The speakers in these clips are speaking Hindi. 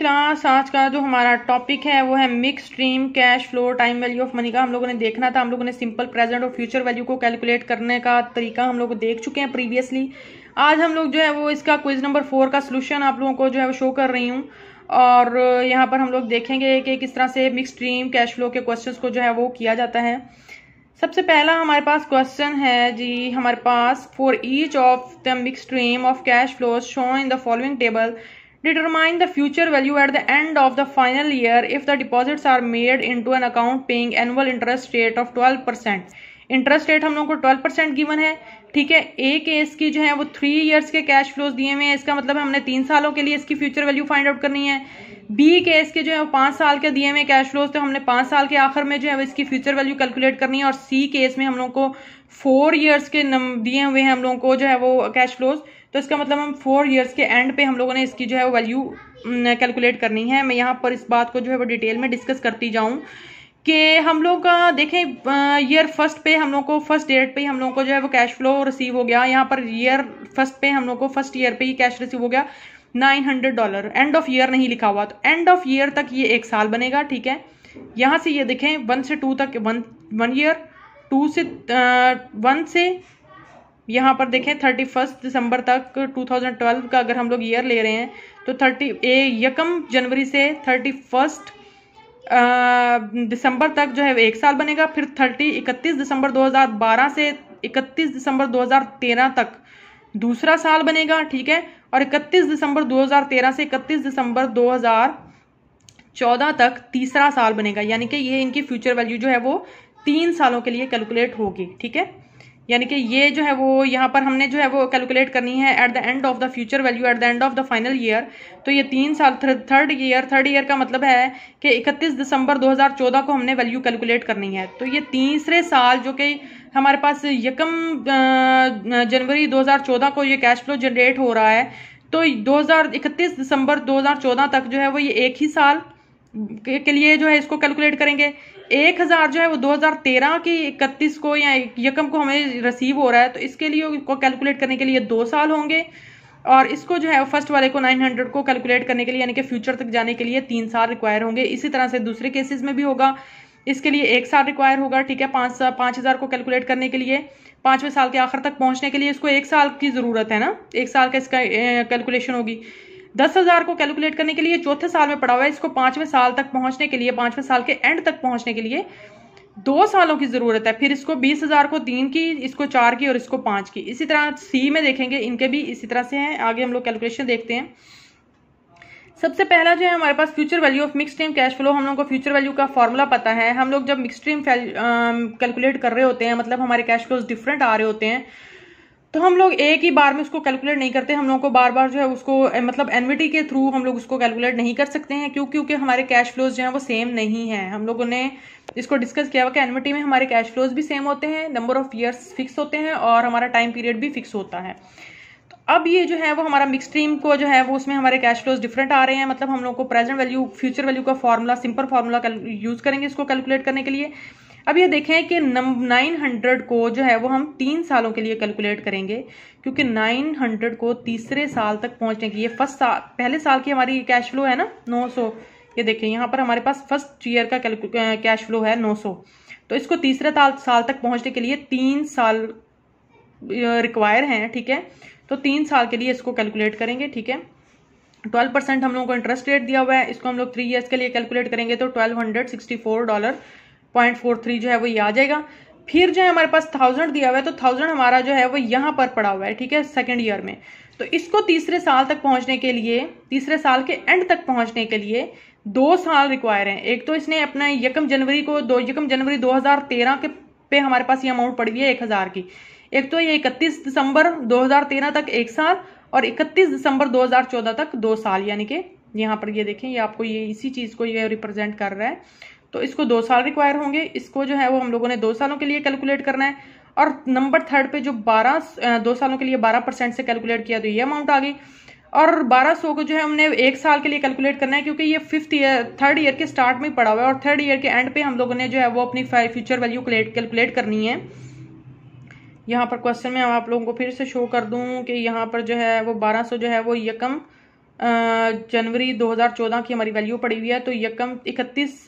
क्लास आज का जो हमारा टॉपिक है वो है mix stream cash flow time value of money का हम लोगों ने देखना था हम लोगों ने सिंपल प्रेजेंट और फ्यूचर वैल्यू को कैलकुलेट करने का तरीका हम लोग देख चुके हैं प्रीवियसली आज हम लोग जो है वो इसका क्विज नंबर फोर का सलूशन आप लोगों को जो है वो शो कर रही हूँ और यहाँ पर हम लोग देखेंगे कि किस तरह से मिक्स स्ट्रीम कैश फ्लो के क्वेश्चन को जो है वो किया जाता है सबसे पहला हमारे पास क्वेश्चन है जी हमारे पास for each of the mix stream of cash flow shown in the following table determine the future value at the end of the final year if the deposits are made into an account paying annual interest rate of twelve percent interest rate हम लोग को 12 परसेंट गिवन है ठीक है ए केस की जो है वो थ्री इयर्स के कैश फ्लोज दिए हुए हैं इसका मतलब है हमने तीन सालों के लिए इसकी फ्यूचर वैल्यू फाइंड आउट करनी है बी केस के जो है वो पाँच साल के दिए हुए कैश फ्लोज तो हमने पाँच साल के आखिर में जो है वो इसकी फ्यूचर वैल्यू कैलकुलेट करनी है और सी केस में हम लोगों को फोर ईयर्स के दिए हुए हैं हम लोगों को जो है वो कैश फ्लोज तो इसका मतलब हम फोर ईयर्स के एंड पे हम लोगों ने इसकी जो है वो वैल्यू कैलकुलेट करनी है मैं यहाँ पर इस बात को जो है वो डिटेल में डिस्कस करती जाऊँ कि हम लोग देखें ईयर फर्स्ट पे हम लोग को फर्स्ट डेट पे हम लोग को जो है वो कैश फ्लो रिसीव हो गया यहाँ पर ईयर फर्स्ट पे हम लोग को फर्स्ट ईयर पे ही कैश रिसीव हो गया nine hundred dollar end of year नहीं लिखा हुआ तो एंड ऑफ ईयर तक ये एक साल बनेगा ठीक है यहाँ से ये देखें वन से टू तक वन वन ईयर टू से वन से यहाँ पर देखें थर्टी फर्स्ट दिसंबर तक 2012 का अगर हम लोग ईयर ले रहे हैं तो थर्टी ए यकम जनवरी से थर्टी फर्स्ट दिसंबर तक जो है एक साल बनेगा फिर थर्टी इकतीस दिसंबर 2012 से इकतीस दिसंबर 2013 तक दूसरा साल बनेगा ठीक है और इकतीस दिसंबर 2013 से इकतीस दिसंबर 2014 तक तीसरा साल बनेगा यानी कि ये इनकी फ्यूचर वैल्यू जो है वो तीन सालों के लिए कैलकुलेट होगी ठीक है यानी कि ये जो है वो यहाँ पर हमने जो है वो कैलकुलेट करनी है at the end of the future value at the end of the final year तो ये तीन साल थर्ड ईयर थर्ड ईयर का मतलब है कि इकतीस दिसंबर 2014 को हमने वैल्यू कैलकुलेट करनी है तो ये तीसरे साल जो कि हमारे पास यकम जनवरी 2014 को ये कैश फ्लो जनरेट हो रहा है तो दो दिसंबर दो तक जो है वो ये एक ही साल के लिए जो है इसको कैलकुलेट करेंगे एक हज़ार जो है वो 2013 की इकतीस को या यकम को हमें रिसीव हो रहा है तो इसके लिए को कैलकुलेट करने के लिए दो साल होंगे और इसको जो है फर्स्ट वाले को 900 को कैलकुलेट करने के लिए यानी कि फ्यूचर तक जाने के लिए तीन साल रिक्वायर होंगे इसी तरह से दूसरे केसेस में भी होगा इसके लिए एक साल रिक्वायर होगा ठीक है पाँच साल पाँच हज़ार को कैलकुलेट करने के लिए पाँचवें साल के आखिर तक पहुँचने के लिए इसको एक साल की ज़रूरत है ना एक साल का इसका कैलकुलेशन होगी दस हजार को कैलकुलेट करने के लिए चौथे साल में पड़ा हुआ है इसको पांचवें साल तक पहुंचने के लिए पांचवें साल के एंड तक पहुंचने के लिए दो सालों की जरूरत है फिर इसको बीस हजार को तीन की इसको चार की और इसको पांच की इसी तरह सी में देखेंगे इनके भी इसी तरह से हैं आगे हम लोग कैलकुलेशन देखते हैं सबसे पहला जो है हमारे पास future value of mix stream cash flow हम लोग को फ्यूचर वैल्यू का फॉर्मूला पता है हम लोग जब मिक्स स्ट्रीम कैलकुलेट कर रहे होते हैं मतलब हमारे कैश फ्लोज डिफरेंट आ रहे होते हैं तो हम लोग एक ही बार में उसको कैलकुलेट नहीं करते हम लोग को बार बार जो है उसको मतलब एनविटी के थ्रू हम लोग उसको कैलकुलेट नहीं कर सकते हैं क्यों क्योंकि हमारे कैश फ्लोज जो है वो सेम नहीं है हम लोगों ने इसको डिस्कस किया हुआ कि एनविटी में हमारे कैश फ्लोज भी सेम होते हैं नंबर ऑफ ईयर्स फिक्स होते हैं और हमारा टाइम पीरियड भी फिक्स होता है तो अब ये जो है वो हमारा मिक्स स्ट्रीम को जो है वो उसमें हमारे कैश फ्लोज डिफरेंट आ रहे हैं मतलब हम लोग को प्रेजेंट वैल्यू फ्यूचर वैल्यू का फॉर्मूला सिंपल फार्मूला यूज़ करेंगे इसको कैलकुलेट करने के लिए अब ये देखें कि नाइन हंड्रेड को जो है वो हम तीन सालों के लिए कैलकुलेट करेंगे क्योंकि नाइन हंड्रेड को तीसरे साल तक पहुंचने के लिए फर्स्ट साल पहले साल की हमारी कैश फ्लो है ना नौ सौ ये देखें यहाँ पर हमारे पास फर्स्ट ईयर का कैश फ्लो है नौ सौ तो इसको तीसरे साल तक पहुंचने के लिए तीन साल रिक्वायर हैं ठीक है तो तीन साल के लिए इसको कैलकुलेट करेंगे ठीक है ट्वेल्व परसेंट हम लोगों को इंटरेस्ट रेट दिया हुआ है इसको हम लोग थ्री इयर्स के लिए कैलकुलेट करेंगे तो twelve hundred sixty four dollar point four three जो है वो ये आ जाएगा फिर जो है हमारे पास थाउजेंड दिया हुआ है तो थाउजेंड हमारा जो है वो यहाँ पर पड़ा हुआ है ठीक है सेकेंड ईयर में तो इसको तीसरे साल तक पहुँचने के लिए तीसरे साल के एंड तक पहुँचने के लिए दो साल रिक्वायर हैं एक तो इसने अपना यकम जनवरी को दो यकम जनवरी 2013 के पे हमारे पास ये अमाउंट पड़ी हुई है एक हज़ार की एक तो ये इकतीस दिसंबर 2013 तक एक साल और 31 दिसंबर 2014 तक दो साल यानी कि यहाँ पर ये देखें ये आपको ये इसी चीज़ को ये रिप्रेजेंट कर रहा है तो इसको दो साल रिक्वायर होंगे इसको जो है वो हम लोगों ने दो सालों के लिए कैलकुलेट करना है और नंबर थर्ड पे जो बारह दो सालों के लिए बारह परसेंट से कैलकुलेट किया तो ये अमाउंट आ गई और बारह सौ को जो है हमने एक साल के लिए कैलकुलेट करना है क्योंकि ये फिफ्थ ईयर थर्ड ईयर के स्टार्ट में पड़ा हुआ है और थर्ड ईयर के एंड पे हम लोगों ने जो है वो अपनी फ्यूचर वैल्यू कैलकुलेट करनी है यहाँ पर क्वेश्चन में आप लोगों को फिर से शो कर दूँ कि यहाँ पर जो है वो बारह सौ जो है वो यकम जनवरी 2014 की हमारी वैल्यू पड़ी हुई है तो यकम 31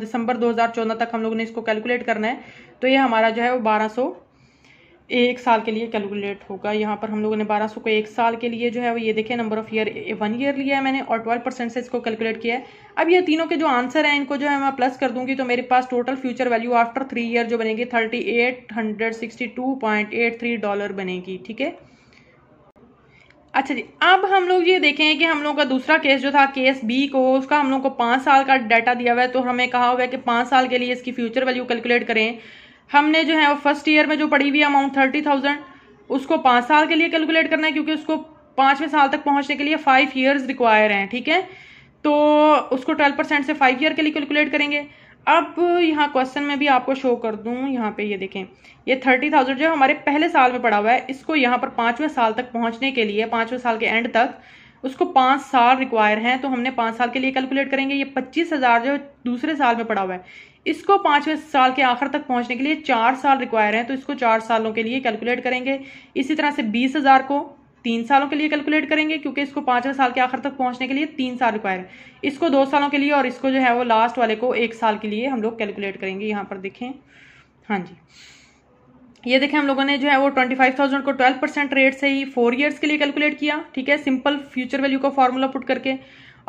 दिसंबर 2014 तक हम लोग ने इसको कैलकुलेट करना है तो ये हमारा जो है वो 1200 एक साल के लिए कैलकुलेट होगा यहाँ पर हम लोगों ने 1200 को एक साल के लिए जो है वो ये देखें number of year one year लिया है मैंने और 12 परसेंट से इसको कैलकुलेट किया है अब ये तीनों के जो आंसर हैं इनको जो है मैं प्लस कर दूंगी तो मेरे पास total future value after three year जो बनेगी thirty eight hundred sixty two point eight three dollar बनेगी ठीक है अच्छा जी अब हम लोग ये देखें कि हम लोग का दूसरा केस जो था केस बी को उसका हम लोग को पाँच साल का डाटा दिया हुआ है तो हमें कहा हुआ है कि पाँच साल के लिए इसकी फ्यूचर वैल्यू कैलकुलेट करें हमने जो है वो फर्स्ट ईयर में जो पड़ी हुई अमाउंट थर्टी थाउजेंड उसको पाँच साल के लिए कैलकुलेट करना है क्योंकि उसको पाँचवें साल तक पहुँचने के लिए फाइव ईयर्स रिक्वायर हैं ठीक है तो उसको ट्वेल्व परसेंट से फाइव ईयर के लिए कैलकुलेट करेंगे अब यहाँ क्वेश्चन में भी आपको शो कर दूँ यहाँ पे ये देखें ये थर्टी थाउजेंड जो हमारे पहले साल में पड़ा हुआ है इसको यहाँ पर पाँचवें साल तक पहुँचने के लिए पाँचवें साल के एंड तक उसको पाँच साल रिक्वायर हैं तो हमने पाँच साल के लिए कैलकुलेट करेंगे ये पच्चीस हज़ार जो दूसरे साल में पड़ा हुआ है इसको पाँचवें साल के आखिर तक पहुँचने के लिए चार साल रिक्वायर हैं तो इसको चार सालों के लिए कैलकुलेट करेंगे इसी तरह से बीस हज़ार को तीन सालों के लिए कैलकुलेट करेंगे क्योंकि इसको पांचवें साल के आखिर तक पहुंचने के लिए तीन साल रिक्वायर है इसको दो सालों के लिए और इसको जो है वो लास्ट वाले को एक साल के लिए हम लोग कैलकुलेट करेंगे यहाँ पर देखें हाँ जी ये देखें हम लोगों ने जो है वो ट्वेंटी फाइव थाउजेंड को ट्वेल्व परसेंट रेट से ही फोर ईयर्स के लिए कैलकुलेट किया ठीक है सिंपल फ्यूचर वैल्यू का फॉर्मूला पुट करके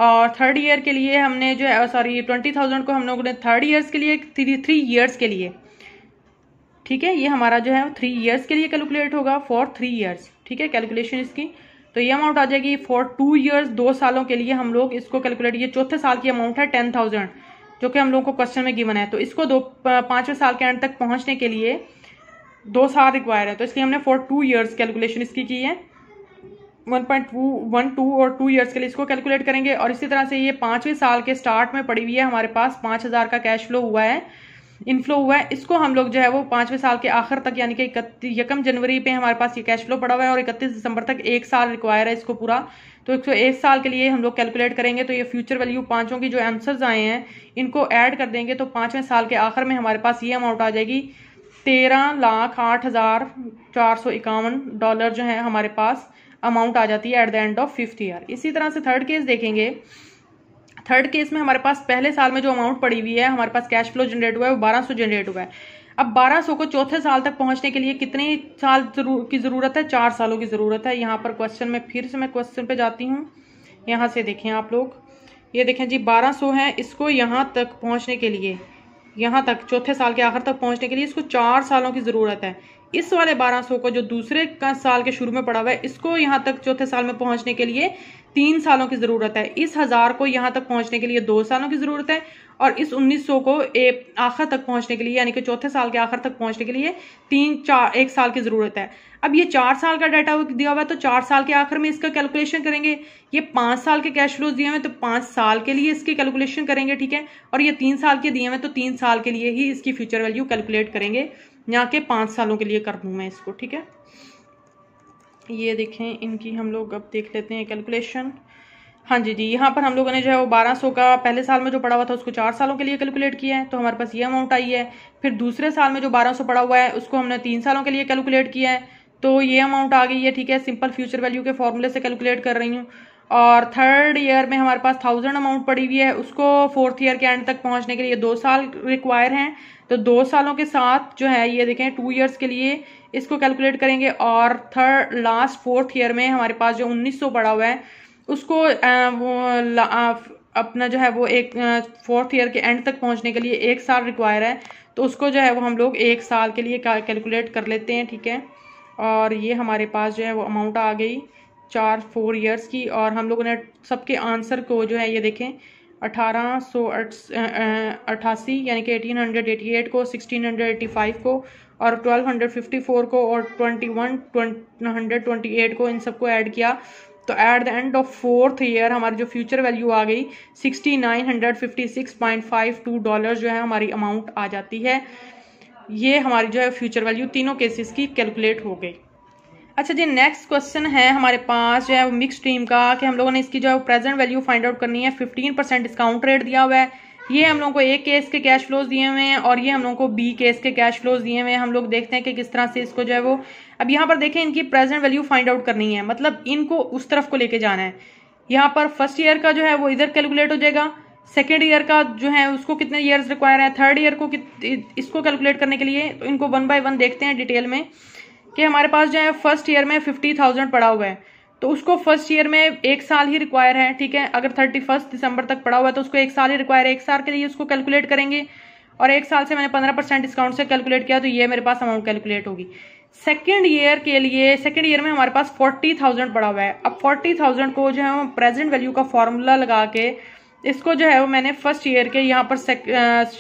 और थर्ड ईयर के लिए हमने जो है सॉरी ट्वेंटी थाउजेंड को हम लोगों ने थर्ड ईयर्स के लिए थ्री थ्री ईयर्स के लिए ठीक है ये हमारा जो है थ्री ईयर्स के लिए कैलकुलेट होगा फॉर थ्री ईयर्स ठीक है कैलकुलेशन इसकी तो ये अमाउंट आ जाएगी फॉर टू ईयर्स दो सालों के लिए हम लोग इसको कैलकुलेट ये चौथे साल की अमाउंट है टेन थाउजेंड जो कि हम लोगों को क्वेश्चन में गिवन है तो इसको दो पांचवें साल के एंड तक पहुंचने के लिए दो साल रिक्वायर है तो इसलिए हमने फॉर टू ईयर्स कैलकुलेशन इसकी की है one point two one two और टू ईयर्स के लिए इसको कैलकुलेट करेंगे और इसी तरह से ये पांचवें साल के स्टार्ट में पड़ी हुई है हमारे पास पाँच हज़ार का कैश फ्लो हुआ है इनफ्लो हुआ है इसको हम लोग जो है वो पांचवें साल के आखिर तक यानी कि यकम जनवरी पे हमारे पास ये कैश फ्लो पड़ा हुआ है और इकतीस दिसंबर तक एक साल रिक्वायर है इसको पूरा तो एक सौ एक साल के लिए हम लोग कैलकुलेट करेंगे तो ये फ्यूचर वैल्यू पांचों की जो आंसर्स आए हैं इनको ऐड कर देंगे तो पांचवें साल के आखिर में हमारे पास ये अमाउंट आ जाएगी तेरह लाख आठ हज़ार चार सौ इक्यावन डॉलर जो है हमारे पास अमाउंट आ जाती है at the end of fifth year इसी तरह से थर्ड केस देखेंगे थर्ड केस में हमारे पास पहले साल में जो अमाउंट पड़ी हुई है हमारे पास कैश फ्लो जनरेट हुआ है वो बारह सौ जनरेट हुआ है अब बारह सौ को चौथे साल तक पहुंचने के लिए कितने साल की ज़रूरत है चार सालों की ज़रूरत है यहाँ पर क्वेश्चन में फिर से मैं क्वेश्चन पे जाती हूँ यहाँ से देखें आप लोग ये देखें जी सौ है इसको यहाँ तक पहुँचने के लिए यहाँ तक चौथे साल के आखिर तक पहुँचने के लिए इसको चार सालों की ज़रूरत है इस वाले बारह सौ को जो दूसरे का साल के शुरू में पड़ा हुआ है इसको यहाँ तक चौथे साल में पहुँचने के लिए तीन सालों की ज़रूरत है इस हज़ार को यहाँ तक पहुँचने के लिए दो सालों की ज़रूरत है और इस 1900 को आखिर तक पहुंचने के लिए यानी कि चौथे साल के आखिर तक पहुंचने के लिए तीन चार एक साल की ज़रूरत है अब ये चार साल का डाटा दिया हुआ है तो चार साल के आखिर में इसका कैलकुलेशन करेंगे ये पाँच साल के कैश फ्लोज दिए हुए तो पाँच साल के लिए इसकी कैलकुलेशन करेंगे ठीक है और ये तीन साल के दिए हुए तो तीन साल के लिए ही इसकी फ्यूचर वैल्यू कैलकुलेट करेंगे यहाँ के पाँच सालों के लिए कर दूँ मैं इसको ठीक है ये देखें इनकी हम लोग अब देख लेते हैं कैलकुलेशन हाँ जी जी यहाँ पर हम लोगों ने जो है वो बारह सौ का पहले साल में जो पड़ा हुआ था उसको चार सालों के लिए कैलकुलेट किया है तो हमारे पास ये अमाउंट आई है फिर दूसरे साल में जो बारह सौ पड़ा हुआ है उसको हमने तीन सालों के लिए कैलकुलेट किया है तो ये अमाउंट आ गई है ठीक है सिंपल फ्यूचर वैल्यू के फॉर्मूले से कैलकुलेट कर रही हूँ और थर्ड ईयर में हमारे पास थाउजेंड अमाउंट पड़ी हुई है उसको फोर्थ ईयर के एंड तक पहुंचने के लिए दो साल रिक्वायर हैं तो दो सालों के साथ जो है ये देखें टू ईयर्स के लिए इसको कैलकुलेट करेंगे और थर्ड लास्ट फोर्थ ईयर में हमारे पास जो उन्नीस सौ पड़ा हुआ है उसको वो अपना जो है वो एक फोर्थ ईयर के एंड तक पहुंचने के लिए एक साल रिक्वायर है तो उसको जो है वो हम लोग एक साल के लिए कैलकुलेट कर लेते हैं ठीक है और ये हमारे पास जो है वो अमाउंट आ गई चार फोर ईयर्स की और हम लोगों ने सबके आंसर को जो है ये देखें अठारह सौ अट्ठासी यानी कि एटीन हंड्रेड एटी एट को सिक्सटीन हंड्रेड एटी फाइव को और ट्वेल्व हंड्रेड फिफ्टी फोर को और twenty one hundred twenty eight को इन सबको ऐड किया तो at the end of fourth year हमारी जो फ्यूचर वैल्यू आ गई sixty nine hundred fifty six point five two dollar जो है हमारी अमाउंट आ जाती है ये हमारी जो है फ्यूचर वैल्यू तीनों केसेस की कैलकुलेट हो गई अच्छा जी नेक्स्ट क्वेश्चन है हमारे पास जो है मिक्स टीम का कि हम लोगों ने इसकी जो है प्रेजेंट वैल्यू फाइंड आउट करनी है फिफ्टीन परसेंट डिस्काउंट रेट दिया हुआ है ये हम लोगों को ए केस के कैश फ्लोज दिए हुए हैं और ये हम लोगों को बी केस के कैश फ्लोज दिए हुए हैं हम लोग देखते हैं कि किस तरह से इसको जो है वो अब यहाँ पर देखें इनकी प्रेजेंट वैल्यू फाइंड आउट करनी है मतलब इनको उस तरफ को लेके जाना है यहाँ पर फर्स्ट ईयर का जो है वो इधर कैलकुलेट हो जाएगा सेकेंड ईयर का जो है उसको कितने ईयर्स रिक्वायर है थर्ड ईयर को इसको कैलकुलेट करने के लिए तो इनको वन बाय वन देखते हैं डिटेल में कि हमारे पास जो है फर्स्ट ईयर में फिफ्टी थाउजेंड पड़ा हुआ है तो उसको फर्स्ट ईयर में एक साल ही रिक्वायर है ठीक है अगर थर्टी फर्स्ट दिसंबर तक पड़ा हुआ है तो उसको एक साल ही रिक्वायर है एक साल के लिए उसको कैलकुलेट करेंगे और एक साल से मैंने पंद्रह परसेंट डिस्काउंट से कैलकुलेट किया तो ये मेरे पास अमाउंट कैलकुलेट होगी सेकेंड ईयर के लिए सेकेंड ईयर में हमारे पास फोर्टी थाउजेंड पड़ा हुआ है अब फोर्टी थाउजेंड को जो है वो प्रेजेंट वैल्यू का फॉर्मूला लगा के इसको जो है वो मैंने फर्स्ट ईयर के यहाँ पर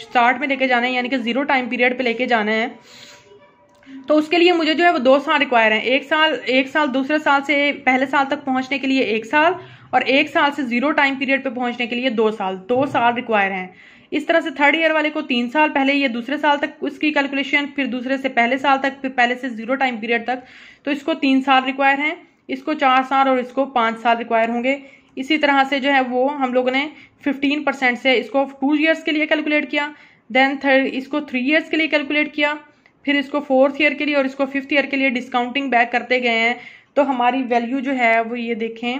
स्टार्ट में लेके जाना है यानी कि जीरो टाइम पीरियड पे लेके जाना है तो उसके लिए मुझे जो है वो दो साल रिक्वायर हैं एक साल एक साल दूसरे साल से पहले साल तक पहुंचने के लिए एक साल और एक साल से जीरो टाइम पीरियड पे पहुंचने के लिए दो साल दो साल रिक्वायर हैं इस तरह से थर्ड ईयर वाले को तीन साल पहले या दूसरे साल तक उसकी कैलकुलेशन फिर दूसरे से पहले साल तक फिर पहले से जीरो टाइम पीरियड तक तो इसको तीन साल रिक्वायर हैं इसको चार साल और इसको पाँच साल रिक्वायर होंगे इसी तरह से जो है वो हम लोगों ने फिफ्टीन परसेंट से इसको टू ईयर्स के लिए कैलकुलेट किया देन थर्ड इसको थ्री ईयर्स के लिए कैलकुलेट किया फिर इसको फोर्थ ईयर के लिए और इसको फिफ्थ ईयर के लिए डिस्काउंटिंग बैक करते गए हैं तो हमारी वैल्यू जो है वो ये देखें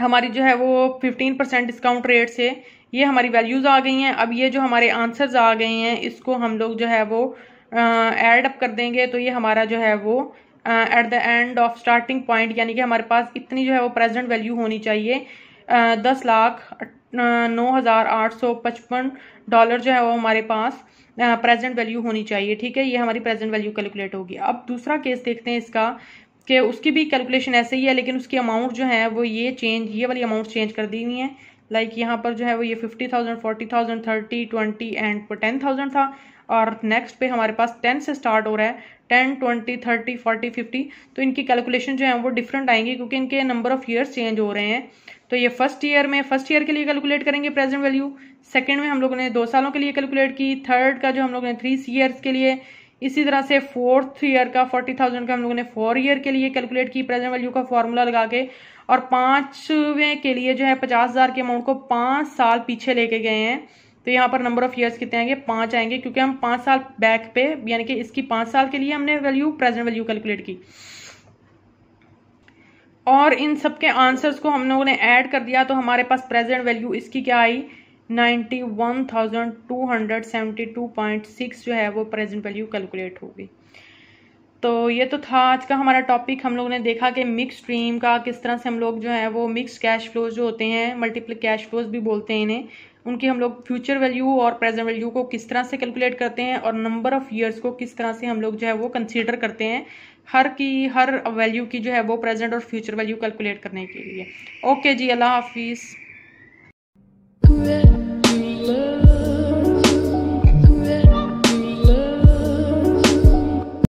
हमारी जो है वो फिफ्टीन परसेंट डिस्काउंट रेट से ये हमारी वैल्यूज़ आ गई हैं अब ये जो हमारे आंसर्स आ गए हैं इसको हम लोग जो है वो एड अप कर देंगे तो ये हमारा जो है वो at the end of starting point यानी कि हमारे पास इतनी जो है वो प्रेजेंट वैल्यू होनी चाहिए दस लाख नौ हज़ार आठ सौ पचपन डॉलर जो है वो हमारे पास प्रेजेंट वैल्यू होनी चाहिए ठीक है ये हमारी प्रेजेंट वैल्यू कैलकुलेट होगी अब दूसरा केस देखते हैं इसका कि उसकी भी कैलकुलेशन ऐसे ही है लेकिन उसकी अमाउंट जो है वो ये चेंज ये वाली अमाउंट चेंज कर दी हुई है लाइक like यहाँ पर जो है वो ये fifty thousand forty thousand thirty twenty and ten thousand था और नेक्स्ट पे हमारे पास टेन से स्टार्ट हो रहा है ten twenty thirty forty fifty तो इनकी कैलकुलेशन जो है वो डिफरेंट आएंगी क्योंकि इनके नंबर ऑफ ईयर्स चेंज हो रहे हैं तो ये फर्स्ट ईयर में फर्स्ट ईयर के लिए कैलकुलेट करेंगे प्रेजेंट वैल्यू सेकेंड में हम लोगों ने दो सालों के लिए कैलकुलेट की थर्ड का जो हम लोगों ने थ्री ईयर्स के लिए इसी तरह से फोर्थ ईयर का फोर्टी थाउजेंड का हम लोगों ने फोर ईयर के लिए कैलकुलेट की प्रेजेंट वैल्यू का फॉर्मूला लगा के और पांचवें के लिए जो है पचास हज़ार के अमाउंट को पांच साल पीछे लेके गए हैं तो यहाँ पर नंबर ऑफ ईयर्स कितने आएंगे पांच आएंगे क्योंकि हम पांच साल बैक पे यानी कि इसकी पांच साल के लिए हमने वैल्यू प्रेजेंट वैल्यू कैलकुलेट की और इन सब के आंसर्स को हम लोगों ने ऐड कर दिया तो हमारे पास प्रेजेंट वैल्यू इसकी क्या आई 91,272.6 जो है वो प्रेजेंट वैल्यू कैलकुलेट होगी तो ये तो था आज का हमारा टॉपिक हम लोगों ने देखा कि मिक्स स्ट्रीम का किस तरह से हम लोग जो है वो मिक्स कैश फ्लोज जो होते हैं मल्टीपल कैश फ्लोज भी बोलते हैं इन्हें उनकी हम लोग फ्यूचर वैल्यू और प्रेजेंट वैल्यू को किस तरह से कैलकुलेट करते हैं और नंबर ऑफ़ ईयर्स को किस तरह से हम लोग जो है वो कंसिडर करते हैं हर की हर वैल्यू की जो है वो प्रेजेंट और फ्यूचर वैल्यू कैलकुलेट करने के लिए ओके जी अल्लाह हाफिज़